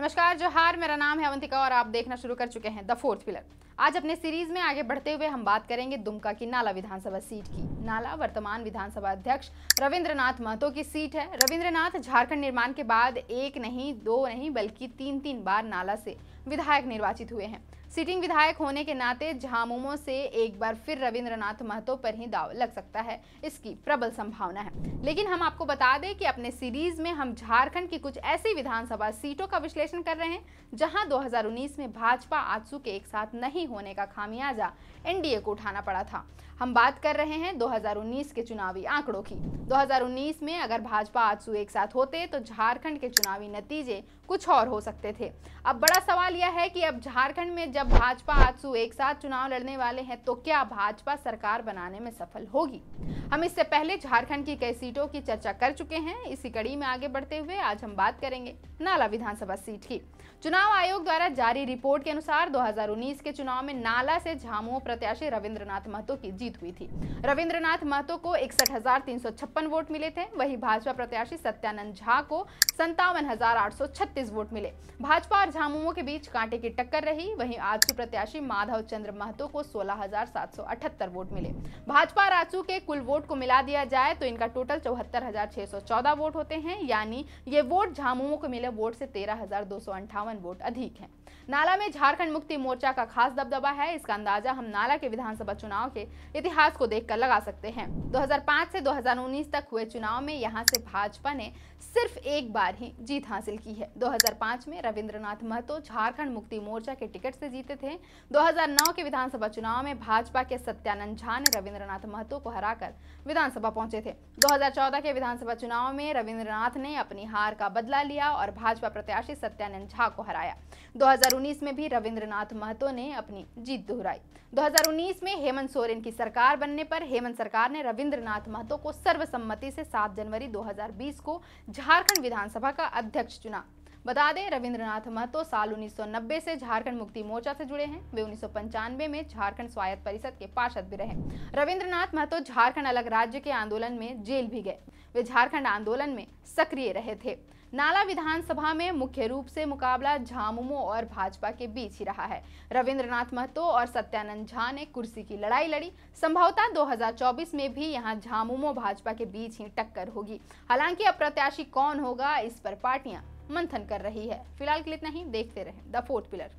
नमस्कार जोहार मेरा नाम है अवंतिका और आप देखना शुरू कर चुके हैं द फोर्थ पिलर आज अपने सीरीज में आगे बढ़ते हुए हम बात करेंगे दुमका की नाला विधानसभा सीट की नाला वर्तमान विधानसभा अध्यक्ष रविंद्रनाथ महतो की सीट है रविंद्रनाथ झारखंड निर्माण के बाद एक नहीं दो नहीं बल्कि तीन तीन बार नाला से विधायक निर्वाचित हुए हैं सिटिंग विधायक होने के नाते झामुमो से एक बार फिर रविंद्रनाथ महतो पर ही दाव लग सकता है इसकी प्रबल संभावना है लेकिन हम आपको बता दें कि अपने सीरीज में हम झारखंड की कुछ ऐसी विधानसभा सीटों का विश्लेषण कर रहे हैं जहां 2019 में भाजपा आजसू के एक साथ नहीं होने का खामियाजा एनडीए को उठाना पड़ा था हम बात कर रहे हैं 2019 के चुनावी आंकड़ों की 2019 में अगर भाजपा आजसू एक साथ होते तो झारखंड के चुनावी नतीजे कुछ और हो सकते थे अब बड़ा सवाल यह है कि अब झारखंड में जब भाजपा आजसू एक साथ चुनाव लड़ने वाले हैं तो क्या भाजपा सरकार बनाने में सफल होगी हम इससे पहले झारखंड की कई सीटों की चर्चा कर चुके हैं इसी कड़ी में आगे बढ़ते हुए आज हम बात करेंगे नाला विधानसभा सीट की चुनाव आयोग द्वारा जारी रिपोर्ट के अनुसार 2019 के चुनाव में नाला से झामुओ प्रत्याशी रविंद्रनाथ महतो की जीत हुई थी रविंद्रनाथ महतो को इकसठ वोट मिले थे वही भाजपा प्रत्याशी सत्यानंद झा को संतावन वोट मिले भाजपा और झामुओं के बीच कांटे की टक्कर रही वहीं आजसू प्रत्याशी माधव चंद्र महतो को सोलह वोट मिले भाजपा और आजसू के कुल वोट को मिला दिया जाए तो इनका टोटल चौहत्तर वोट होते हैं यानी ये वोट झामुमो को मिले वोट से तेरह वोट अधिक है नाला में झारखंड मुक्ति मोर्चा का खास दबदबा है इसका अंदाजा हम नाला के विधानसभा चुनाव के इतिहास को देखकर लगा सकते हैं 2005 से 2019 तक हुए चुनाव में यहां से भाजपा ने सिर्फ एक बार ही जीत हासिल की है 2005 में रविंद्रनाथ महतो झारखंड मुक्ति मोर्चा के टिकट से जीत जीते थे 2009 के विधानसभा चुनाव में भाजपा के सत्यानंद झा ने रविंद्रनाथ महतो को हराकर विधानसभा पहुंचे थे 2014 के विधानसभा चुनाव में रविंद्रनाथ ने अपनी हार का बदला लिया और भाजपा प्रत्याशी सत्यानंद झा को हराया दो में भी रविंद्रनाथ महतो ने अपनी जीत दोहराई 2019 में हेमंत सोरेन की सरकार बनने पर हेमंत सरकार ने रविंद्रनाथ महतो को सर्वसम्मति से 7 जनवरी 2020 को झारखंड विधानसभा का अध्यक्ष चुना बता दें रविंद्रनाथ महतो साल 1990 से झारखंड मुक्ति मोर्चा से जुड़े हैं वे उन्नीस में झारखंड स्वायत्त परिषद के पार्षद भी रहे रविंद्रनाथ महतो झारखंड अलग राज्य के आंदोलन में जेल भी गए वे झारखंड आंदोलन में सक्रिय रहे थे नाला विधानसभा में मुख्य रूप से मुकाबला झामुमो और भाजपा के बीच ही रहा है रविंद्रनाथ महतो और सत्यानंद झा ने कुर्सी की लड़ाई लड़ी संभवतः 2024 में भी यहां झामुमो भाजपा के बीच ही टक्कर होगी हालांकि अब प्रत्याशी कौन होगा इस पर पार्टियां मंथन कर रही है फिलहाल के लिए इतना ही देखते रहें द फोर्थ पिलर